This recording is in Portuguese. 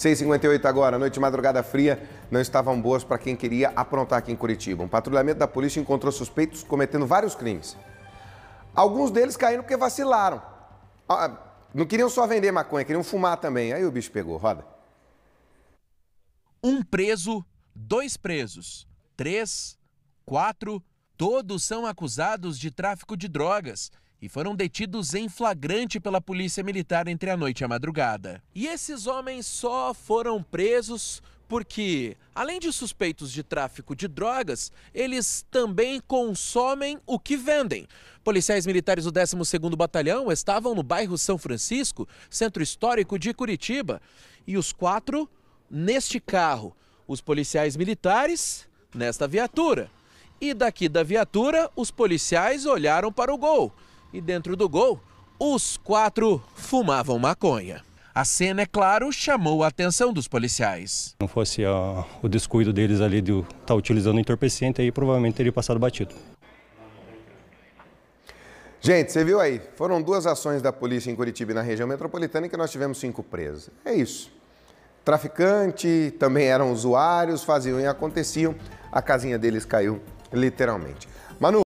6h58 agora, noite de madrugada fria, não estavam boas para quem queria aprontar aqui em Curitiba. Um patrulhamento da polícia encontrou suspeitos cometendo vários crimes. Alguns deles caíram porque vacilaram. Ah, não queriam só vender maconha, queriam fumar também. Aí o bicho pegou, roda. Um preso, dois presos, três, quatro, Todos são acusados de tráfico de drogas e foram detidos em flagrante pela polícia militar entre a noite e a madrugada. E esses homens só foram presos porque, além de suspeitos de tráfico de drogas, eles também consomem o que vendem. Policiais militares do 12º Batalhão estavam no bairro São Francisco, centro histórico de Curitiba, e os quatro neste carro, os policiais militares nesta viatura. E daqui da viatura, os policiais olharam para o gol. E dentro do gol, os quatro fumavam maconha. A cena, é claro, chamou a atenção dos policiais. Não fosse a, ah, o descuido deles ali de estar tá utilizando entorpecente, aí provavelmente teria passado batido. Gente, você viu aí? Foram duas ações da polícia em Curitiba e na região metropolitana em que nós tivemos cinco presos. É isso. Traficante, também eram usuários, faziam e aconteciam. A casinha deles caiu Literalmente. Manu,